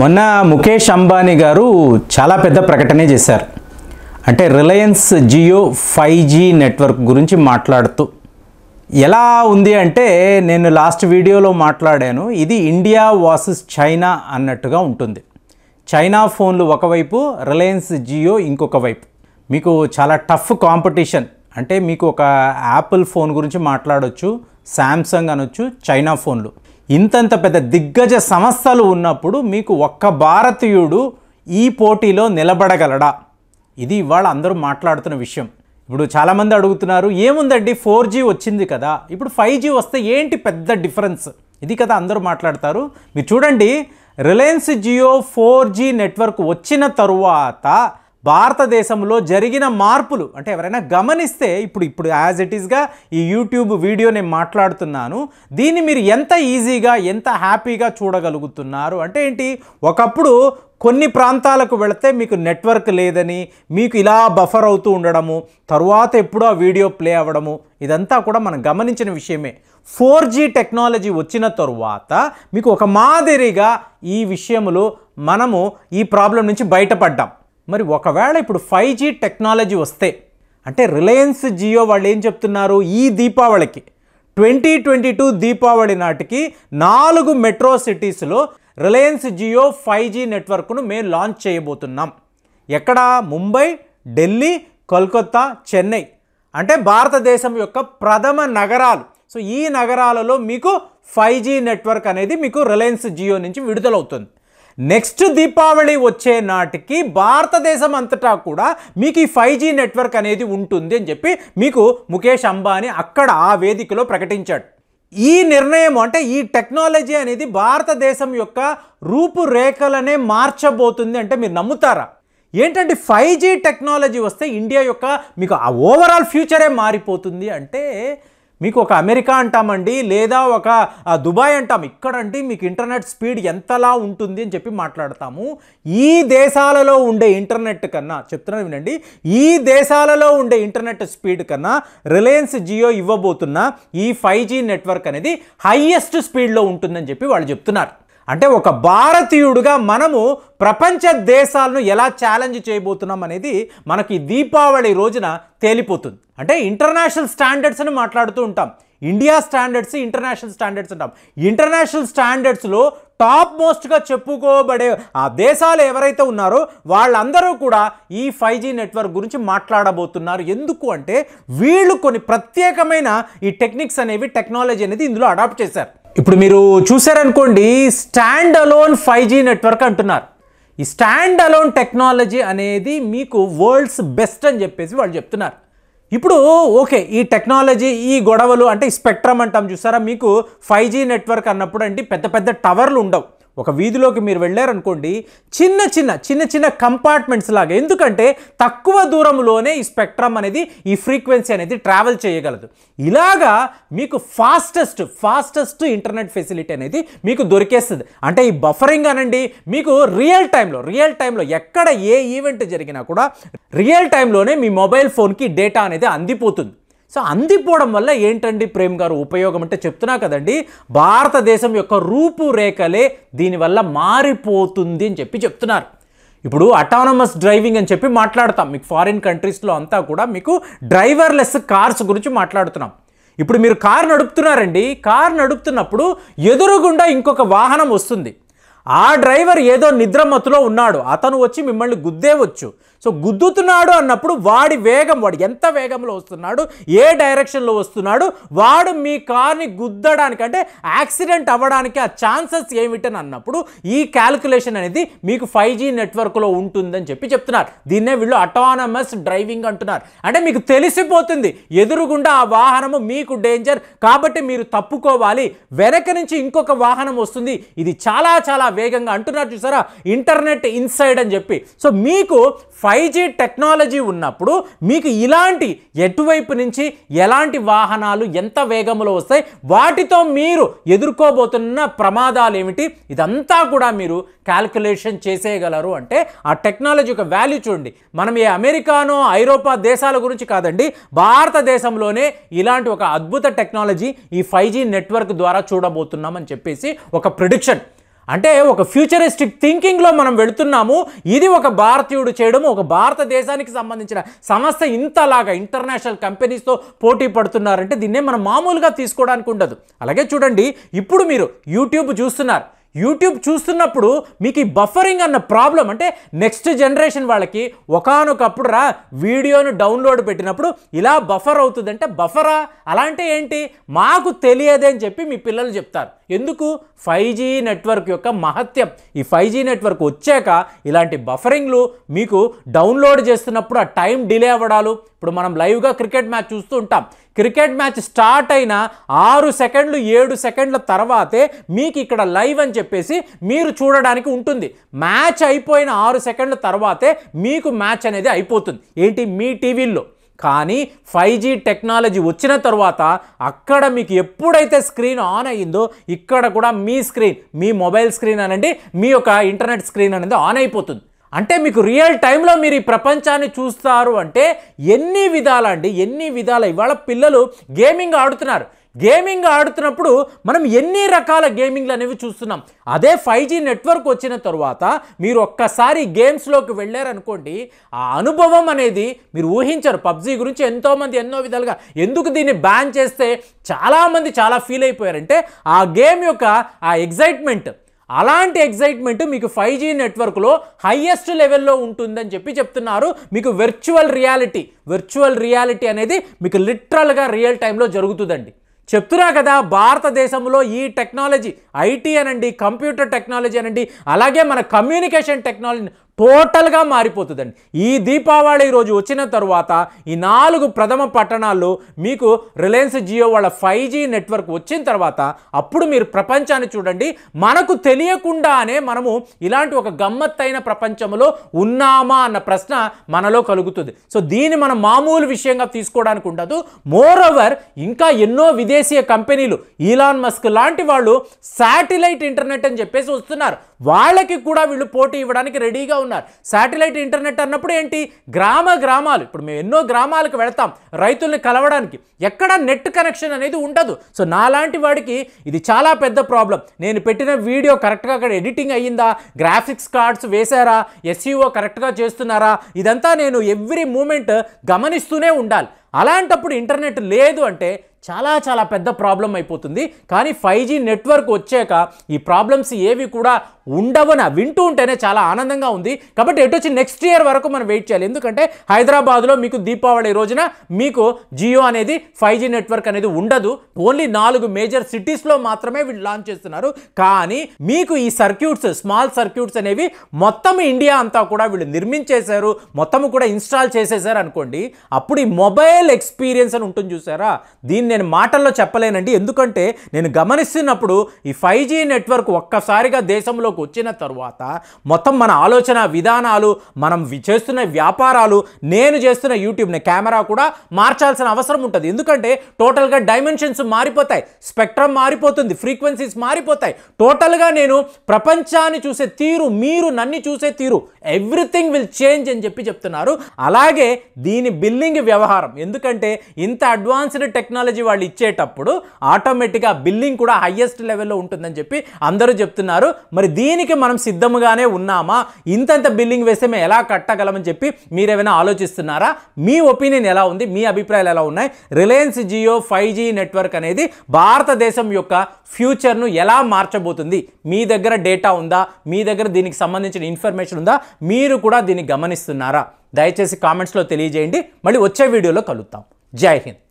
మొన్న ముఖేష్ అంబానీ గారు చాలా పెద్ద ప్రకటన చేశారు అంటే Reliance Jio five G network గురించి మాట్లాడుతూ ఎలా ఉంది అంటే నేను లాస్ట్ వీడియోలో మాట్లాడాను ఇది ఇండియా వాసెస్ చైనా అన్నట్టుగా ఉంటుంది చైనా ఫోన్లు ఒకవైపు రిలయన్స్ జియో ఇంకొక వైపు మీకు చాలా టఫ్ కాంపిటీషన్ అంటే మీకు ఒక యాపిల్ ఫోన్ గురించి మాట్లాడవచ్చు శాంసంగ్ అనొచ్చు చైనా ఫోన్లు ఇంతంత పెద్ద దిగ్గజ సంస్థలు ఉన్నప్పుడు మీకు ఒక్క భారతీయుడు ఈ పోటీలో నిలబడగలడా ఇది ఇవాళ అందరూ మాట్లాడుతున్న విషయం ఇప్పుడు చాలామంది అడుగుతున్నారు ఏముందండి ఫోర్ జీ వచ్చింది కదా ఇప్పుడు ఫైవ్ జీ వస్తే ఏంటి పెద్ద డిఫరెన్స్ ఇది కదా అందరూ మాట్లాడతారు మీరు చూడండి Reliance Jio four G network వచ్చిన తరువాత భారతదేశంలో జరిగిన మార్పులు అంటే ఎవరైనా గమనిస్తే ఇప్పుడు ఇప్పుడు యాజ్ ఇట్ ఈస్గా ఈ యూట్యూబ్ వీడియో నేను మాట్లాడుతున్నాను దీన్ని మీరు ఎంత ఈజీగా ఎంత హ్యాపీగా చూడగలుగుతున్నారు అంటే ఏంటి ఒకప్పుడు కొన్ని ప్రాంతాలకు వెళితే మీకు నెట్వర్క్ లేదని మీకు ఇలా బఫర్ అవుతూ ఉండడము తరువాత ఎప్పుడో ఆ వీడియో ప్లే అవ్వడము ఇదంతా కూడా మనం గమనించిన విషయమే ఫోర్ జీ టెక్నాలజీ వచ్చిన తరువాత మీకు ఒక మాదిరిగా ఈ విషయంలో మనము ఈ ప్రాబ్లం నుంచి బయటపడ్డాం మరి ఒకవేళ ఇప్పుడు ఫైవ్ జీ టెక్నాలజీ వస్తే అంటే రిలయన్స్ జియో వాళ్ళు ఏం చెప్తున్నారు ఈ దీపావళికి ట్వంటీ ట్వంటీ టూ దీపావళి నాటికి నాలుగు మెట్రో సిటీస్లో రిలయన్స్ జియో ఫైవ్ జీ నెట్వర్క్ను మేము లాంచ్ చేయబోతున్నాం ఎక్కడ ముంబై ఢిల్లీ కోల్కత్తా చెన్నై అంటే భారతదేశం యొక్క ప్రథమ నగరాలు సో ఈ నగరాలలో మీకు ఫైవ్ జీ నెట్వర్క్ అనేది మీకు రిలయన్స్ జియో నుంచి విడుదలవుతుంది నెక్స్ట్ దీపావళి వచ్చే నాటికి భారతదేశం అంతటా కూడా మీకు ఈ ఫైవ్ జీ నెట్వర్క్ అనేది ఉంటుంది అని చెప్పి మీకు ముఖేష్ అంబానీ అక్కడ ఆ వేదికలో ప్రకటించాడు ఈ నిర్ణయం అంటే ఈ టెక్నాలజీ అనేది భారతదేశం యొక్క రూపురేఖలనే మార్చబోతుంది అంటే మీరు నమ్ముతారా ఏంటంటే ఫైవ్ జీ టెక్నాలజీ వస్తే ఇండియా యొక్క మీకు ఆ ఓవరాల్ ఫ్యూచరే మారిపోతుంది అంటే మీకు ఒక అమెరికా అంటామండి లేదా ఒక దుబాయ్ అంటాం అంటే మీకు ఇంటర్నెట్ స్పీడ్ ఎంతలా ఉంటుంది అని చెప్పి మాట్లాడతాము ఈ దేశాలలో ఉండే ఇంటర్నెట్ కన్నా చెప్తున్నాను వినండి ఈ దేశాలలో ఉండే ఇంటర్నెట్ స్పీడ్ కన్నా రిలయన్స్ జియో ఇవ్వబోతున్న ఈ ఫైవ్ నెట్వర్క్ అనేది హయ్యెస్ట్ స్పీడ్లో ఉంటుందని చెప్పి వాళ్ళు చెప్తున్నారు అంటే ఒక భారతీయుడుగా మనము ప్రపంచ దేశాలను ఎలా ఛాలెంజ్ చేయబోతున్నాం అనేది మనకి దీపావళి రోజున తేలిపోతుంది అంటే ఇంటర్నేషనల్ స్టాండర్డ్స్ అని మాట్లాడుతూ ఉంటాం ఇండియా స్టాండర్డ్స్ ఇంటర్నేషనల్ స్టాండర్డ్స్ అంటాం ఇంటర్నేషనల్ స్టాండర్డ్స్లో టాప్ మోస్ట్గా చెప్పుకోబడే ఆ దేశాలు ఎవరైతే ఉన్నారో వాళ్ళందరూ కూడా ఈ ఫైవ్ జీ నెట్వర్క్ గురించి మాట్లాడబోతున్నారు ఎందుకు అంటే వీళ్ళు కొన్ని ప్రత్యేకమైన ఈ టెక్నిక్స్ అనేవి టెక్నాలజీ అనేది ఇందులో అడాప్ట్ చేశారు ఇప్పుడు మీరు చూసారనుకోండి stand alone five G network అంటున్నారు ఈ స్టాండ్ అలోన్ టెక్నాలజీ అనేది మీకు వరల్డ్స్ బెస్ట్ అని చెప్పేసి వాళ్ళు చెప్తున్నారు ఇప్పుడు ఓకే ఈ టెక్నాలజీ ఈ గొడవలు అంటే స్పెక్ట్రమ్ అంటాం చూసారా మీకు ఫైవ్ జీ నెట్వర్క్ అన్నప్పుడు అంటే పెద్ద పెద్ద టవర్లు ఉండవు ఒక వీధిలోకి మీరు వెళ్ళారనుకోండి చిన్న చిన్న చిన్న చిన్న కంపార్ట్మెంట్స్ లాగా ఎందుకంటే తక్కువ దూరంలోనే ఈ స్పెక్ట్రమ్ అనేది ఈ ఫ్రీక్వెన్సీ అనేది ట్రావెల్ చేయగలదు ఇలాగా మీకు ఫాస్టెస్ట్ ఫాస్టెస్ట్ ఇంటర్నెట్ ఫెసిలిటీ అనేది మీకు దొరికేస్తుంది అంటే ఈ బఫరింగ్ అనండి మీకు రియల్ టైంలో రియల్ టైంలో ఎక్కడ ఏ ఈవెంట్ జరిగినా కూడా రియల్ టైంలోనే మీ మొబైల్ ఫోన్కి డేటా అనేది అందిపోతుంది సో అందిపోవడం వల్ల ఏంటండి ప్రేమ్ గారు ఉపయోగం అంటే చెప్తున్నా కదండి భారతదేశం యొక్క రూపురేఖలే దీనివల్ల మారిపోతుంది అని చెప్పి చెప్తున్నారు ఇప్పుడు అటానమస్ డ్రైవింగ్ అని చెప్పి మాట్లాడతాం మీకు ఫారిన్ కంట్రీస్లో అంతా కూడా మీకు డ్రైవర్లెస్ కార్స్ గురించి మాట్లాడుతున్నాం ఇప్పుడు మీరు కారు నడుపుతున్నారండి కారు నడుపుతున్నప్పుడు ఎదురుగుండా ఇంకొక వాహనం వస్తుంది ఆ డ్రైవర్ ఏదో నిద్రమత్తులో ఉన్నాడు అతను వచ్చి మిమ్మల్ని గుద్దేవచ్చు సో గుద్దుతున్నాడు అన్నప్పుడు వాడి వేగం వాడు ఎంత వేగంలో వస్తున్నాడు ఏ డైరెక్షన్లో వస్తున్నాడు వాడు మీ కార్ని గుద్దడానికి అంటే యాక్సిడెంట్ అవ్వడానికి ఆ ఛాన్సెస్ ఏమిటని అన్నప్పుడు ఈ క్యాలిక్యులేషన్ అనేది మీకు ఫైవ్ జీ నెట్వర్క్లో ఉంటుందని చెప్పి చెప్తున్నారు దీన్నే వీళ్ళు అటానమస్ డ్రైవింగ్ అంటున్నారు అంటే మీకు తెలిసిపోతుంది ఎదురుగుండా ఆ వాహనము మీకు డేంజర్ కాబట్టి మీరు తప్పుకోవాలి వెనక నుంచి ఇంకొక వాహనం వస్తుంది ఇది చాలా చాలా వేగంగా అంటున్నారు చూసారా ఇంటర్నెట్ ఇన్సైడ్ అని చెప్పి సో మీకు ఫైవ్ జీ టెక్నాలజీ ఉన్నప్పుడు మీకు ఇలాంటి ఎటువైపు నుంచి ఎలాంటి వాహనాలు ఎంత వేగంలో వస్తాయి వాటితో మీరు ఎదుర్కోబోతున్న ప్రమాదాలు ఏమిటి ఇదంతా కూడా మీరు క్యాల్కులేషన్ చేసేయగలరు అంటే ఆ టెక్నాలజీ యొక్క వాల్యూ చూడండి మనం ఏ అమెరికానో ఐరోపా దేశాల గురించి కాదండి భారతదేశంలోనే ఇలాంటి ఒక అద్భుత టెక్నాలజీ ఈ ఫైవ్ నెట్వర్క్ ద్వారా చూడబోతున్నామని చెప్పేసి ఒక ప్రిడిక్షన్ అంటే ఒక ఫ్యూచరిస్టిక్ థింకింగ్లో మనం వెళుతున్నాము ఇది ఒక భారతీయుడు చేయడం ఒక భారతదేశానికి సంబంధించిన సంస్థ ఇంతలాగా ఇంటర్నేషనల్ కంపెనీస్తో పోటీ పడుతున్నారంటే దీన్నే మనం మామూలుగా తీసుకోవడానికి ఉండదు అలాగే చూడండి ఇప్పుడు మీరు యూట్యూబ్ చూస్తున్నారు యూట్యూబ్ చూస్తున్నప్పుడు మీకు ఈ బఫరింగ్ అన్న ప్రాబ్లం అంటే నెక్స్ట్ జనరేషన్ వాళ్ళకి ఒకనొకప్పుడు రా వీడియోను డౌన్లోడ్ పెట్టినప్పుడు ఇలా బఫర్ అవుతుందంటే బఫరా అలాంటి ఏంటి మాకు తెలియదే అని చెప్పి మీ పిల్లలు చెప్తారు ఎందుకు ఫైవ్ జీ నెట్వర్క్ యొక్క మహత్యం ఈ ఫైవ్ జీ నెట్వర్క్ వచ్చాక ఇలాంటి బఫరింగ్లు మీకు డౌన్లోడ్ చేస్తున్నప్పుడు ఆ టైం డిలే అవ్వడాలు ఇప్పుడు మనం లైవ్గా క్రికెట్ మ్యాచ్ చూస్తూ ఉంటాం క్రికెట్ మ్యాచ్ స్టార్ట్ అయిన ఆరు సెకండ్లు ఏడు సెకండ్ల తర్వాతే మీకు ఇక్కడ లైవ్ అని చెప్పేసి మీరు చూడడానికి ఉంటుంది మ్యాచ్ అయిపోయిన ఆరు సెకండ్ల తర్వాతే మీకు మ్యాచ్ అనేది అయిపోతుంది ఏంటి మీ టీవీల్లో కానీ ఫైవ్ జీ టెక్నాలజీ వచ్చిన తర్వాత అక్కడ మీకు ఎప్పుడైతే స్క్రీన్ ఆన్ అయ్యిందో ఇక్కడ కూడా మీ స్క్రీన్ మీ మొబైల్ స్క్రీన్ అనండి మీ యొక్క ఇంటర్నెట్ స్క్రీన్ అనేది ఆన్ అయిపోతుంది అంటే మీకు రియల్ టైంలో మీరు ఈ ప్రపంచాన్ని చూస్తారు అంటే ఎన్ని విధాల అండి ఎన్ని విధాల ఇవాళ పిల్లలు గేమింగ్ ఆడుతున్నారు గేమింగ్ ఆడుతున్నప్పుడు మనం ఎన్ని రకాల గేమింగ్లు అనేవి చూస్తున్నాం అదే ఫైవ్ జీ నెట్వర్క్ వచ్చిన తర్వాత మీరు ఒక్కసారి గేమ్స్లోకి వెళ్ళారనుకోండి ఆ అనుభవం అనేది మీరు ఊహించరు పబ్జీ గురించి ఎంతోమంది ఎన్నో విధాలుగా ఎందుకు దీన్ని బ్యాన్ చేస్తే చాలామంది చాలా ఫీల్ అయిపోయారంటే ఆ గేమ్ యొక్క ఆ ఎగ్జైట్మెంట్ అలాంటి ఎగ్జైట్మెంట్ మీకు ఫైవ్ జీ నెట్వర్క్లో హయ్యెస్ట్ లెవెల్లో ఉంటుందని చెప్పి చెప్తున్నారు మీకు వర్చువల్ రియాలిటీ వర్చువల్ రియాలిటీ అనేది మీకు లిటరల్గా రియల్ టైంలో జరుగుతుందండి చెప్తున్నా కదా భారతదేశంలో ఈ టెక్నాలజీ ఐటీ అనండి కంప్యూటర్ టెక్నాలజీ అనండి అలాగే మన కమ్యూనికేషన్ టెక్నాలజీ టోటల్గా మారిపోతుందండి ఈ దీపావళి రోజు వచ్చిన తరువాత ఈ నాలుగు ప్రథమ పట్టణాల్లో మీకు రిలయన్స్ జియో వాళ్ళ ఫైవ్ జీ నెట్వర్క్ వచ్చిన తర్వాత అప్పుడు మీరు ప్రపంచాన్ని చూడండి మనకు తెలియకుండానే మనము ఇలాంటి ఒక గమ్మత్తైన ప్రపంచంలో ఉన్నామా అన్న ప్రశ్న మనలో కలుగుతుంది సో దీన్ని మనం మామూలు విషయంగా తీసుకోవడానికి ఉండదు మోర్ ఓవర్ ఇంకా ఎన్నో విదేశీయ కంపెనీలు ఈలాన్ మస్క్ లాంటి వాళ్ళు శాటిలైట్ ఇంటర్నెట్ అని చెప్పేసి వస్తున్నారు వాళ్ళకి కూడా వీళ్ళు పోటీ ఇవ్వడానికి రెడీగా ఉన్నారు శాటిలైట్ ఇంటర్నెట్ అన్నప్పుడు ఏంటి గ్రామ గ్రామాలు ఇప్పుడు మేము ఎన్నో గ్రామాలకు వెళ్తాం రైతుల్ని కలవడానికి ఎక్కడ నెట్ కనెక్షన్ అనేది ఉండదు సో నాలాంటి వాడికి ఇది చాలా పెద్ద ప్రాబ్లం నేను పెట్టిన వీడియో కరెక్ట్గా అక్కడ ఎడిటింగ్ అయ్యిందా గ్రాఫిక్స్ కార్డ్స్ వేశారా ఎస్ఈఓ కరెక్ట్గా e చేస్తున్నారా ఇదంతా నేను ఎవ్రీ మూమెంట్ గమనిస్తూనే ఉండాలి అలాంటప్పుడు ఇంటర్నెట్ లేదు అంటే చాలా చాలా పెద్ద ప్రాబ్లం అయిపోతుంది కానీ ఫైవ్ జీ నెట్వర్క్ వచ్చాక ఈ ప్రాబ్లమ్స్ ఏవి కూడా ఉండవన వింటూ ఉంటేనే చాలా ఆనందంగా ఉంది కాబట్టి ఎటు వచ్చి నెక్స్ట్ ఇయర్ వరకు మనం వెయిట్ చేయాలి ఎందుకంటే హైదరాబాద్లో మీకు దీపావళి రోజున మీకు జియో అనేది ఫైవ్ జీ నెట్వర్క్ అనేది ఉండదు ఓన్లీ నాలుగు మేజర్ సిటీస్లో మాత్రమే వీళ్ళు లాంచ్ చేస్తున్నారు కానీ మీకు ఈ సర్క్యూట్స్ స్మాల్ సర్క్యూట్స్ అనేవి మొత్తం ఇండియా అంతా కూడా వీళ్ళు నిర్మించేశారు మొత్తం కూడా ఇన్స్టాల్ చేసేసారు అనుకోండి అప్పుడు ఈ మొబైల్ ఎక్స్పీరియన్స్ అని ఉంటుంది చూసారా దీన్ని నేను మాటల్లో చెప్పలేనండి ఎందుకంటే నేను గమనిస్తున్నప్పుడు ఈ ఫైవ్ జీ నెట్వర్క్ ఒక్కసారిగా దేశంలోకి వచ్చిన తరువాత మొత్తం మన ఆలోచన విధానాలు మనం చేస్తున్న వ్యాపారాలు నేను చేస్తున్న యూట్యూబ్ని కెమెరా కూడా మార్చాల్సిన అవసరం ఉంటుంది ఎందుకంటే టోటల్గా డైమెన్షన్స్ మారిపోతాయి స్పెక్ట్రమ్ మారిపోతుంది ఫ్రీక్వెన్సీస్ మారిపోతాయి టోటల్గా నేను ప్రపంచాన్ని చూసే తీరు మీరు నన్ను చూసే తీరు ఎవ్రీథింగ్ విల్ చేంజ్ అని చెప్పి చెప్తున్నారు అలాగే దీని బిల్లింగ్ వ్యవహారం ఎందుకంటే ఇంత అడ్వాన్స్డ్ టెక్నాలజీ ఎనర్జీ వాళ్ళు ఇచ్చేటప్పుడు ఆటోమేటిక్గా బిల్లింగ్ కూడా హయ్యెస్ట్ లెవెల్లో ఉంటుందని చెప్పి అందరూ చెప్తున్నారు మరి దీనికి మనం సిద్ధముగానే ఉన్నామా ఇంతంత బిల్లింగ్ వేస్తే మేము ఎలా కట్టగలమని చెప్పి మీరేమైనా ఆలోచిస్తున్నారా మీ ఒపీనియన్ ఎలా ఉంది మీ అభిప్రాయాలు ఎలా ఉన్నాయి Reliance Jio five G network అనేది భారతదేశం యొక్క ఫ్యూచర్ను ఎలా మార్చబోతుంది మీ దగ్గర డేటా ఉందా మీ దగ్గర దీనికి సంబంధించిన ఇన్ఫర్మేషన్ ఉందా మీరు కూడా దీన్ని గమనిస్తున్నారా దయచేసి కామెంట్స్లో తెలియజేయండి మళ్ళీ వచ్చే వీడియోలో కలుద్దాం జై హింద్